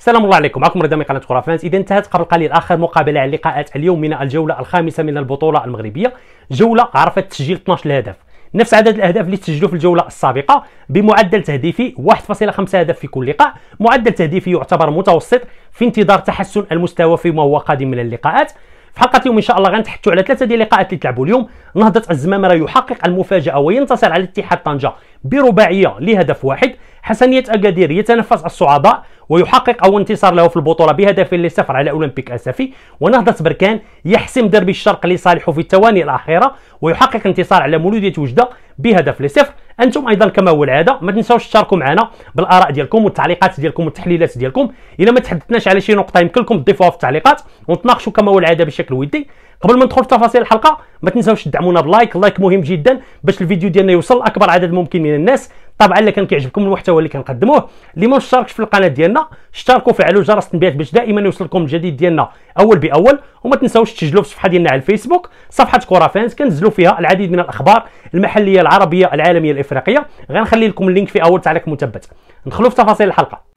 السلام الله عليكم معكم رضا من قناه خرافات اذا انتهت قبل قليل اخر مقابله على لقاءات اليوم من الجوله الخامسه من البطوله المغربيه جوله عرفت تسجيل 12 هدف نفس عدد الاهداف اللي تسجلوا في الجوله السابقه بمعدل تهديفي 1.5 هدف في كل لقاء معدل تهديفي يعتبر متوسط في انتظار تحسن المستوى فيما هو قادم من اللقاءات في حلقه اليوم ان شاء الله غنتحدثوا على ثلاثه ديال اللقاءات اللي تلعبوا اليوم نهضه الزمامره يحقق المفاجاه وينتصر على اتحاد طنجه برباعيه لهدف واحد حسنيه اكادير يتنفس الصعداء ويحقق اول انتصار له في البطوله بهدف لصفر على اولمبيك اسفي ونهضه بركان يحسم دربي الشرق لصالحه في الثواني الاخيره ويحقق انتصار على مولوديه وجده بهدف لصفر انتم ايضا كما هو العاده ما تنساوش تشاركوا معنا بالاراء ديالكم والتعليقات ديالكم والتحليلات ديالكم الا ما تحدثناش على شي نقطه يمكن لكم تضيفوها في التعليقات ونتناقشوا كما هو العاده بشكل ودي قبل ما ندخل في تفاصيل الحلقه ما تنساوش تدعمونا بلايك اللايك مهم جدا باش الفيديو ديالنا يوصل اكبر عدد ممكن من الناس طبعا الا كان كيعجبكم المحتوى اللي كنقدموه اللي ما اشتركش في القناه ديالنا اشتركوا وفعلوا جرس التنبيهات باش دائما يوصلكم الجديد ديالنا اول باول وما تنساوش تسجلوا في الصفحه ديالنا على الفيسبوك صفحه كره فانز كنزلوا فيها العديد من الاخبار المحليه العربيه العالميه الافريقيه غنخلي لكم اللينك في اول تعليق مثبت ندخلوا في تفاصيل الحلقه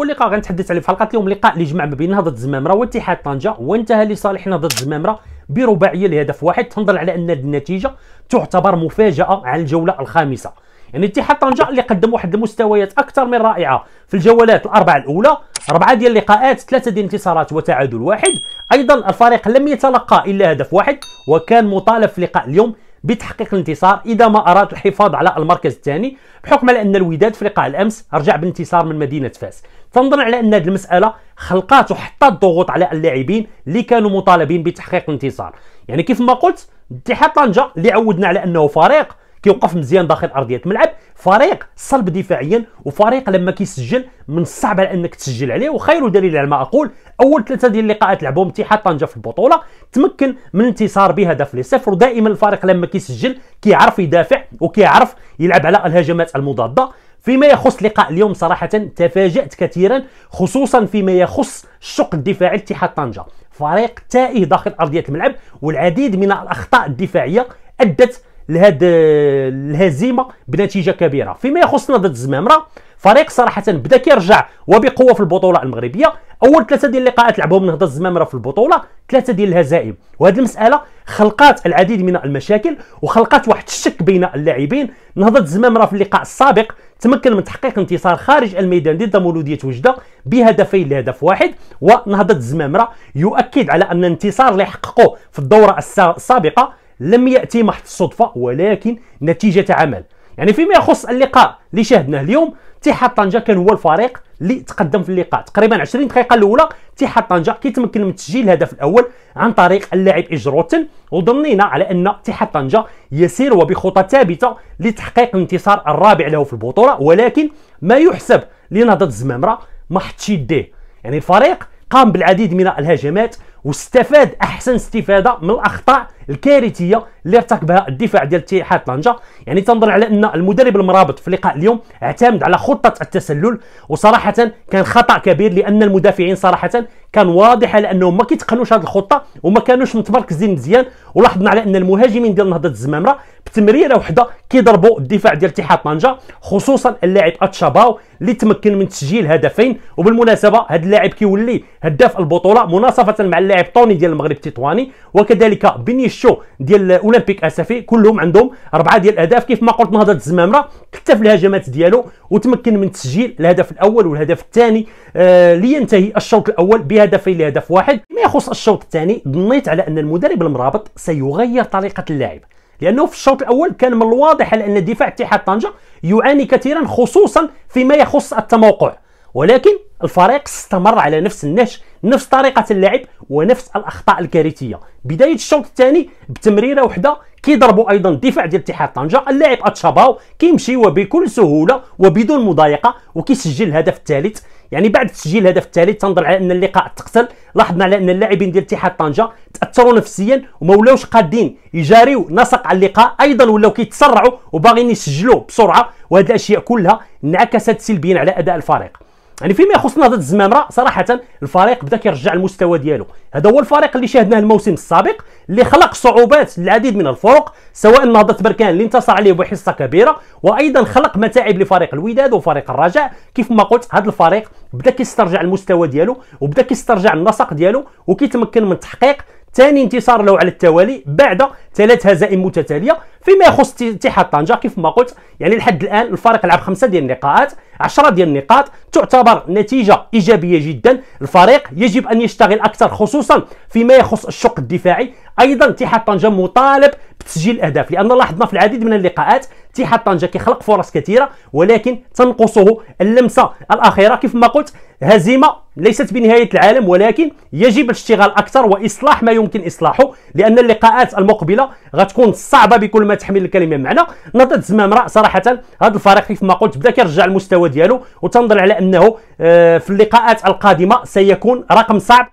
هو اللقاء غنتحدث عليه في حلقه اليوم لقاء اللي جمع ما بين نهضه الزمامره واتحاد طنجه وانتهى لصالح نهضه الزمامره برباعيه لهدف واحد تنظر على ان النتيجه تعتبر مفاجاه على الجوله الخامسه يعني اتحاد طنجه اللي قدم واحد المستويات اكثر من رائعه في الجولات الاربعه الاولى اربعه ديال اللقاءات ثلاثه ديال الانتصارات وتعادل واحد ايضا الفريق لم يتلقى الا هدف واحد وكان مطالب في لقاء اليوم بتحقيق الانتصار اذا ما اراد الحفاظ على المركز الثاني بحكم على ان الوداد في لقاء الامس رجع بانتصار من مدينه فاس تنظن على ان هذه المساله خلقات وحطت ضغوط على اللاعبين اللي كانوا مطالبين بتحقيق الانتصار يعني كيف ما قلت اتحاد طنجه اللي عودنا على انه فريق كيوقف مزيان داخل ارضيه الملعب فريق صلب دفاعيا وفريق لما كيسجل من الصعب على انك تسجل عليه وخير دليل على ما اقول اول ثلاثه ديال اللقاءات لعبهم اتحاد طنجه في البطوله تمكن من الانتصار بهدف لصفر ودائما الفريق لما كيسجل كيعرف يدافع وكيعرف يلعب على الهجمات المضاده فيما يخص لقاء اليوم صراحة تفاجأت كثيرا خصوصا فيما يخص الشق الدفاعي لاتحاد طنجة فريق تائه داخل أرضية الملعب والعديد من الأخطاء الدفاعية أدت لهذه الهزيمة بنتيجة كبيرة فيما يخص نهضة الزمامرة فريق صراحة بدا كيرجع وبقوة في البطولة المغربية أول ثلاثة ديال اللقاءات لعبهم نهضة الزمامرة في البطولة ثلاثة ديال الهزائم وهذه المسألة خلقات العديد من المشاكل وخلقات واحد الشك بين اللاعبين نهضة الزمامرة في اللقاء السابق تمكن من تحقيق انتصار خارج الميدان ضد مولوديه وجده بهدفين لهدف واحد ونهضه زمامرة يؤكد على ان الانتصار اللي حققوه في الدوره السابقه لم ياتي محض الصدفه ولكن نتيجه عمل يعني فيما يخص اللقاء اللي شاهدناه اليوم اتحاد طنجه كان هو الفريق اللي تقدم في اللقاء تقريبا 20 دقيقه الاولى اتحاد طنجه كيتمكن من تسجيل الهدف الاول عن طريق اللاعب اجروتن وضمنينا على ان اتحاد طنجه يسير وبخطى ثابته لتحقيق الانتصار الرابع له في البطوله ولكن ما يحسب لنهضه الزمامره ما حطش يديه يعني الفريق قام بالعديد من الهجمات واستفاد احسن استفاده من الاخطاء الكارثيه اللي ارتكبها الدفاع ديال اتحاد طنجه يعني تنظر على ان المدرب المرابط في لقاء اليوم اعتمد على خطه التسلل وصراحه كان خطا كبير لان المدافعين صراحه كان واضح على انهم ما كيتقنوش هذه الخطه وما كانوش متمركزين مزيان ولاحظنا على ان المهاجمين ديال نهضه الزمامره بتمريره وحده كيضربوا الدفاع ديال اتحاد طنجه خصوصا اللاعب اتشاباو اللي تمكن من تسجيل هدفين وبالمناسبه هذا اللاعب كيولي هداف البطوله مناصفه مع اللاعب طوني ديال المغرب التطواني وكذلك بنيش الشو ديال اولمبيك اسفي كلهم عندهم اربعه ديال الاهداف كيف ما قلت نهضه الزمامره كثف الهجمات ديالو وتمكن من تسجيل الهدف الاول والهدف الثاني آه لينتهي الشوط الاول بهدفين لهدف واحد ما يخص الشوط الثاني ظنيت على ان المدرب المرابط سيغير طريقه اللعب لانه في الشوط الاول كان من الواضح على ان دفاع اتحاد طنجه يعاني كثيرا خصوصا فيما يخص التموقع ولكن الفريق استمر على نفس النهج نفس طريقه اللعب ونفس الاخطاء الكارثيه بدايه الشوط الثاني بتمريره وحده كيضربوا ايضا الدفاع ديال اتحاد طنجه اللاعب اتشاباو كيمشي وبكل سهوله وبدون مضايقه وكيسجل الهدف الثالث يعني بعد تسجيل الهدف الثالث تنظر على ان اللقاء تقتل لاحظنا على ان اللاعبين ديال اتحاد طنجه تاثروا نفسيا وما ولاوش قادين يجاريو نسق على اللقاء ايضا ولاو كيتسرعوا وباغيين يسجلوا بسرعه وهذه الاشياء كلها انعكست سلبيا على اداء الفريق يعني فيما يخص نهضه الزمامره صراحه الفريق بدا كيرجع المستوى ديالو هذا هو الفريق اللي شاهدناه الموسم السابق اللي خلق صعوبات للعديد من الفرق سواء نهضه بركان اللي انتصر عليه بحصه كبيره وايضا خلق متاعب لفريق الوداد وفريق الرجاء كيف ما قلت هذا الفريق بدا كيسترجع المستوى ديالو وبدا كيسترجع النسق ديالو وكيتمكن من تحقيق ثاني انتصار له على التوالي بعد ثلاث هزائم متتاليه فيما يخص اتحاد طنجه كيف ما قلت يعني لحد الان الفريق لعب خمسه ديال النقاط 10 ديال النقاط تعتبر نتيجه ايجابيه جدا الفريق يجب ان يشتغل اكثر خصوصا فيما يخص الشق الدفاعي ايضا اتحاد طنجه مطالب بتسجيل الاهداف لان لاحظنا في العديد من اللقاءات اتحاد طنجه كيخلق فرص كثيره ولكن تنقصه اللمسه الاخيره كيف ما قلت هزيمه ليست بنهايه العالم ولكن يجب الاشتغال اكثر واصلاح ما يمكن اصلاحه لان اللقاءات المقبله غتكون صعبه بكل ما تحمل الكلمه معنى نضد زمامره صراحه هذا الفريق كيف ما قلت بدا كيرجع المستوى ديالو وتنظر على انه آه، في اللقاءات القادمه سيكون رقم صعب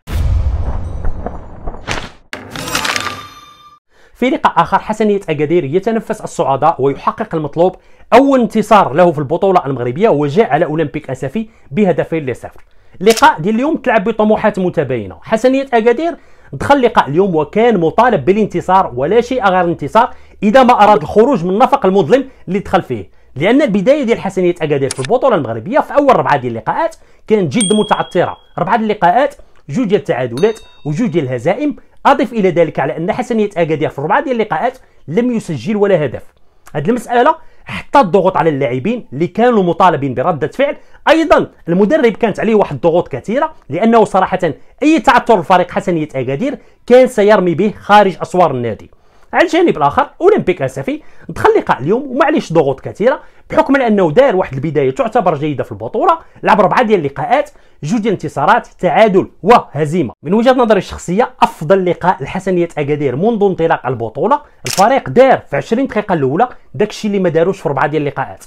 في لقاء آخر حسنية أكادير يتنفس الصعداء ويحقق المطلوب أول انتصار له في البطولة المغربية وجاء على أولمبيك أسفي بهدفين لصفر لقاء ديال اليوم تلعب بطموحات متباينة حسنية أكادير دخل لقاء اليوم وكان مطالب بالانتصار ولا شيء غير الانتصار إذا ما أراد الخروج من النفق المظلم اللي دخل فيه لان البدايه ديال حسنيه اكادير في البطوله المغربيه في اول ربعه ديال اللقاءات كانت جد متعثره ربعه ديال اللقاءات جوج ديال التعادلات وجوج ديال الهزائم اضف الى ذلك على ان حسنيه اكادير في اربعه ديال اللقاءات لم يسجل ولا هدف هذه المساله حتى الضغوط على اللاعبين اللي كانوا مطالبين برده فعل ايضا المدرب كانت عليه واحد الضغوط كثيره لانه صراحه اي تعثر الفريق حسنيه اكادير كان سيرمي به خارج اسوار النادي على الجانب الاخر اولمبيك اسفي دخل لقاء اليوم ومعليش ضغوط كثيره بحكم انه دار واحد البدايه تعتبر جيده في البطوله لعب اربعه ديال اللقاءات جوج ديال الانتصارات تعادل وهزيمه من وجهه نظري الشخصيه افضل لقاء لحسنيه اكادير منذ انطلاق البطوله الفريق دار في 20 دقيقه الاولى داكشي اللي ما داروش في اربعه ديال اللقاءات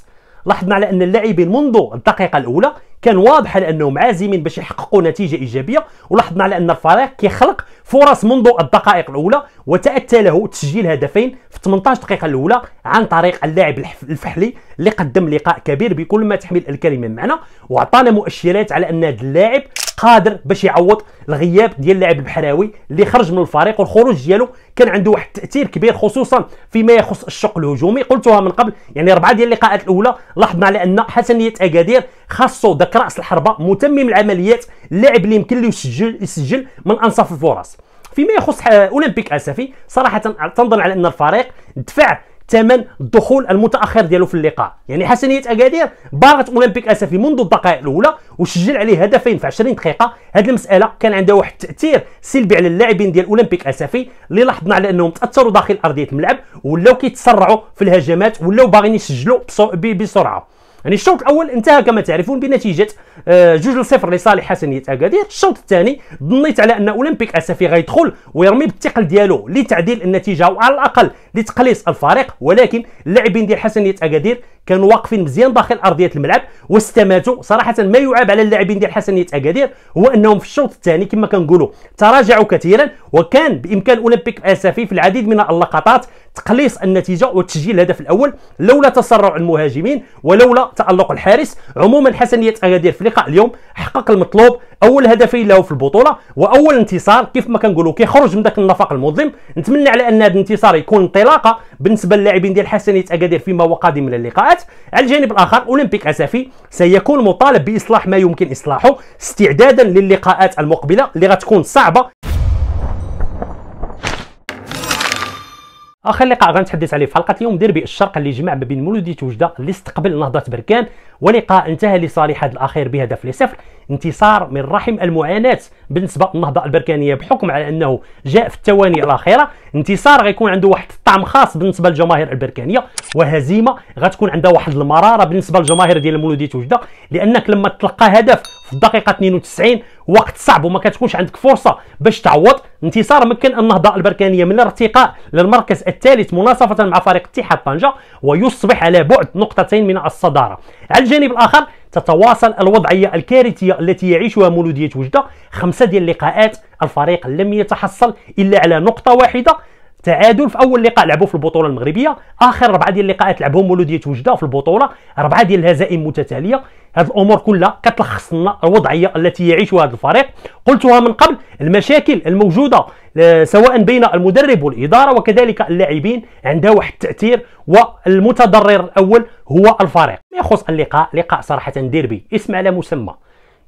لاحظنا على ان اللاعبين منذ الدقيقه الاولى كان واضح انهم عازمين باش يحققوا نتيجه ايجابيه ولاحظنا على ان الفريق كيخلق فرص منذ الدقائق الاولى وتاتى له تسجيل هدفين في 18 دقيقه الاولى عن طريق اللاعب الفحلي اللي قدم لقاء كبير بكل ما تحمل الكلمه من معنى وعطانا مؤشرات على ان هذا اللاعب قادر باش يعوض الغياب ديال اللاعب البحراوي اللي خرج من الفريق والخروج ديالو كان عنده واحد التاثير كبير خصوصا فيما يخص الشق الهجومي قلتها من قبل يعني اربعه ديال اللقاءات الاولى لاحظنا على ان حسنيه اكادير خاصو ذاك راس الحربه متمم العمليات اللاعب اللي يمكن له يسجل يسجل من انصاف الفرص فيما يخص اولمبيك اسفي صراحه تنظن على ان الفريق دفع ثمن الدخول المتاخر ديالو في اللقاء يعني حسنيه اكادير بارت اولمبيك اسفي منذ الدقائق الاولى وسجل عليه هدفين في 20 دقيقه هذه المساله كان عندها واحد التاثير سلبي على اللاعبين ديال اولمبيك اسفي اللي لاحظنا على انهم تاثروا داخل ارضيه الملعب ولاو كيتسرعوا في الهجمات ولاو باغيين يسجلوا بسرعه يعني الشوط الاول انتهى كما تعرفون بنتيجه آه، جوج لصفر لصالح حسنيه اكادير الشوط الثاني ظنيت على ان اولمبيك اسفي غيدخل ويرمي بالثقل ديالو لتعديل النتيجه وعلى الاقل لتقليص الفريق ولكن اللاعبين ديال حسنيه اكادير كانوا واقفين مزيان داخل ارضيه الملعب واستماتوا صراحه ما يعاب على اللاعبين ديال حسنيه اكادير هو انهم في الشوط الثاني كما كنقولوا تراجعوا كثيرا وكان بامكان اولمبيك اسفي في العديد من اللقطات تقليص النتيجه وتسجيل الهدف الاول لولا تسرع المهاجمين ولولا تالق الحارس عموما حسنيه اكادير في لقاء اليوم حقق المطلوب اول هدفين له في البطوله واول انتصار كيف ما كنقولوا كيخرج من ذاك النفق المظلم نتمنى على ان هذا الانتصار يكون طيب. انطلاقه بالنسبه للاعبين ديال حسنيه اكادير فيما هو قادم من اللقاءات على الجانب الاخر اولمبيك اسفي سيكون مطالب باصلاح ما يمكن اصلاحه استعدادا للقاءات المقبله اللي غتكون صعبه اخر لقاء غنتحدث عليه في حلقه اليوم ديربي الشرق اللي جمع ما بين مولوديه وجده اللي استقبل نهضه بركان ولقاء انتهى لصالح هذا الاخير بهدف لصفر انتصار من رحم المعاناه بالنسبه للنهضه البركانيه بحكم على انه جاء في الثواني الاخيره انتصار غيكون عنده واحد الطعم خاص بالنسبه للجماهير البركانيه وهزيمه غتكون عندها واحد المراره بالنسبه للجماهير ديال مولوديه وجده لانك لما تلقى هدف في الدقيقه 92 وقت صعب وما كتكونش عندك فرصه باش تعوض انتصار مكن النهضه البركانيه من الارتقاء للمركز الثالث مناصفه مع فريق اتحاد طنجه ويصبح على بعد نقطتين من الصداره على الجانب الاخر تتواصل الوضعيه الكارثيه التي يعيشها مولوديه وجده خمسه ديال اللقاءات الفريق لم يتحصل الا على نقطه واحده تعادل في اول لقاء لعبوا في البطوله المغربيه اخر اربعه ديال اللقاءات لعبهم مولوديه وجده في البطوله اربعه ديال الهزائم متتاليه هذه الامور كلها كتلخص لنا الوضعيه التي يعيشها هذا الفريق قلتها من قبل المشاكل الموجوده آه، سواء بين المدرب والاداره وكذلك اللاعبين عندها واحد التاثير والمتضرر الاول هو الفريق ما يخص اللقاء لقاء صراحه ديربي اسم على مسمى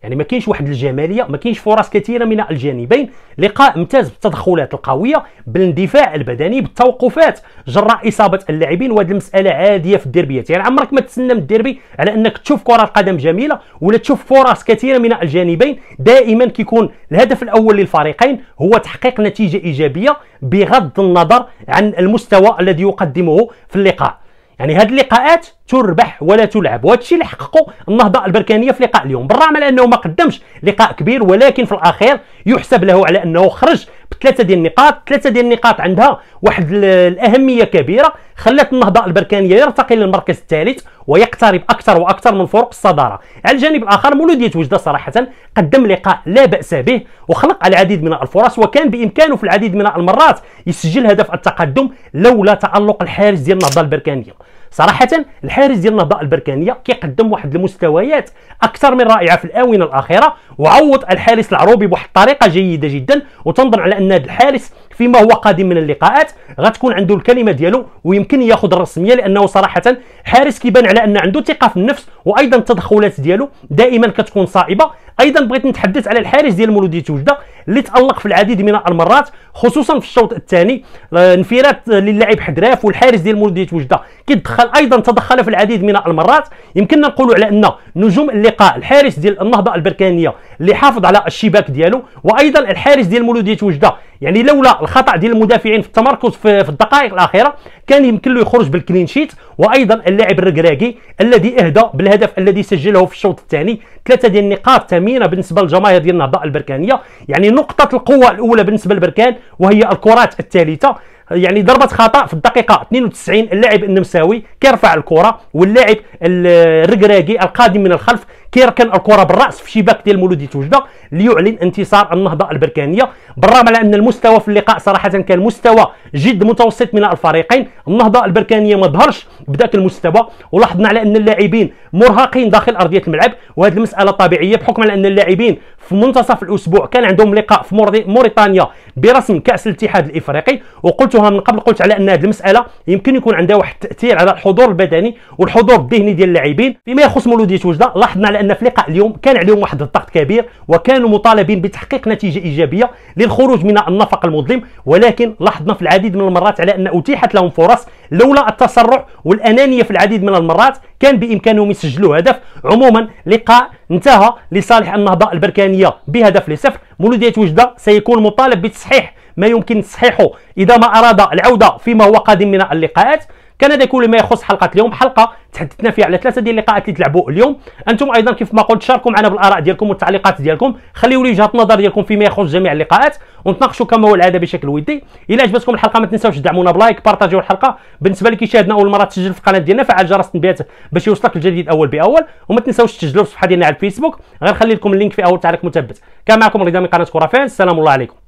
يعني ما كاينش واحد الجماليه ما كاينش فرص كثيره من الجانبين لقاء امتاز بالتدخلات القويه بالاندفاع البدني بالتوقفات جراء اصابه اللاعبين وهذه المساله عاديه في الديربيات يعني عمرك ما تسنى من الديربي على انك تشوف كره قدم جميله ولا تشوف فرص كثيره من الجانبين دائما كيكون الهدف الاول للفريقين هو تحقيق نتيجه ايجابيه بغض النظر عن المستوى الذي يقدمه في اللقاء يعني هذه اللقاءات تربح ولا تلعب وهذا الشيء اللي حققوا النهضه البركانيه في لقاء اليوم بالرغم على انه ما قدمش لقاء كبير ولكن في الاخير يحسب له على انه خرج بثلاثه ديال النقاط ثلاثه ديال النقاط عندها واحد الاهميه كبيره خلات النهضه البركانيه يرتقي للمركز الثالث ويقترب اكثر واكثر من فرق الصداره على الجانب الاخر مولوديه وجده صراحه قدم لقاء لا باس به وخلق العديد من الفرص وكان بامكانه في العديد من المرات يسجل هدف التقدم لولا تالق الحارس ديال النهضه البركانيه صراحه الحارس ديال النهضه البركانيه كيقدم واحد المستويات اكثر من رائعه في الاونه الاخيره وعوض الحارس العروبي بواحد الطريقه جيده جدا وتنظر على ان هذا الحارس فيما هو قادم من اللقاءات غتكون عنده الكلمه ديالو ويمكن ياخذ الرسميه لانه صراحه حارس كيبان على ان عنده ثقه في النفس وايضا التدخلات ديالو دائما كتكون صائبه ايضا بغيت نتحدث على الحارس ديال مولوديه وجده اللي تالق في العديد من المرات خصوصا في الشوط الثاني آه، انفراد للاعب حدراف والحارس ديال مولوديه وجده كيدخل ايضا تدخل في العديد من المرات يمكننا نقولوا على ان نجوم اللقاء الحارس ديال النهضه البركانيه اللي حافظ على الشباك ديالو وايضا الحارس ديال مولوديه وجده يعني لولا الخطا ديال المدافعين في التمركز في, في الدقائق الاخيره كان يمكن له يخرج بالكلين شيت وايضا اللاعب الركراكي الذي اهدى بالهدف الذي سجله في الشوط الثاني ثلاثه ديال النقاط ثمينه بالنسبه للجماهير ديال النهضه البركانيه يعني نقطه القوه الاولى بالنسبه للبركان وهي الكرات الثالثه يعني ضربه خطا في الدقيقه 92 اللاعب النمساوي كيرفع الكره واللاعب الركراكي القادم من الخلف كيركن الكره بالراس في شباك ديال مولوديه وجده ليعلن انتصار النهضه البركانيه بالرغم على ان المستوى في اللقاء صراحه كان مستوى جد متوسط من الفريقين النهضه البركانيه ما ظهرش بذاك المستوى ولاحظنا على ان اللاعبين مرهقين داخل ارضيه الملعب وهذه المساله طبيعيه بحكم على ان اللاعبين في منتصف الاسبوع كان عندهم لقاء في موريتانيا برسم كاس الاتحاد الافريقي وقلتها من قبل قلت على ان هذه المساله يمكن يكون عندها واحد التاثير على الحضور البدني والحضور الذهني ديال اللاعبين فيما يخص مولوديه وجده لاحظنا على ان لقاء اليوم كان عليهم واحد الضغط كبير وكانوا مطالبين بتحقيق نتيجة إيجابية للخروج من النفق المظلم ولكن لاحظنا في العديد من المرات على أن أتيحت لهم فرص لولا التسرع والأنانية في العديد من المرات كان بإمكانهم يسجلوا هدف عموما لقاء انتهى لصالح النهضة البركانية بهدف لصفر مولودية وجدة سيكون مطالب بتصحيح ما يمكن تصحيحه إذا ما أراد العودة فيما هو قادم من اللقاءات كان هذا كل ما يخص حلقه اليوم حلقه تحدثنا فيها على ثلاثه ديال اللقاءات اللي تلعبوا اليوم انتم ايضا كيف ما قلت شاركوا معنا بالاراء ديالكم والتعليقات ديالكم خليوا لي وجهه النظر ديالكم فيما يخص جميع اللقاءات ونتناقشوا كما هو العاده بشكل ودي الا عجبتكم الحلقه ما تنساوش تدعمونا بلايك بارطاجيو الحلقه بالنسبه اللي كيشاهدنا اول مره تسجل في القناه ديالنا فعل جرس التنبيهات باش يوصلك الجديد اول باول وما تنساوش تسجلوا في الصفحه ديالنا على الفيسبوك غنخلي لكم اللينك في اول تعليق مثبت كان معكم رضا من قناه كره السلام الله عليكم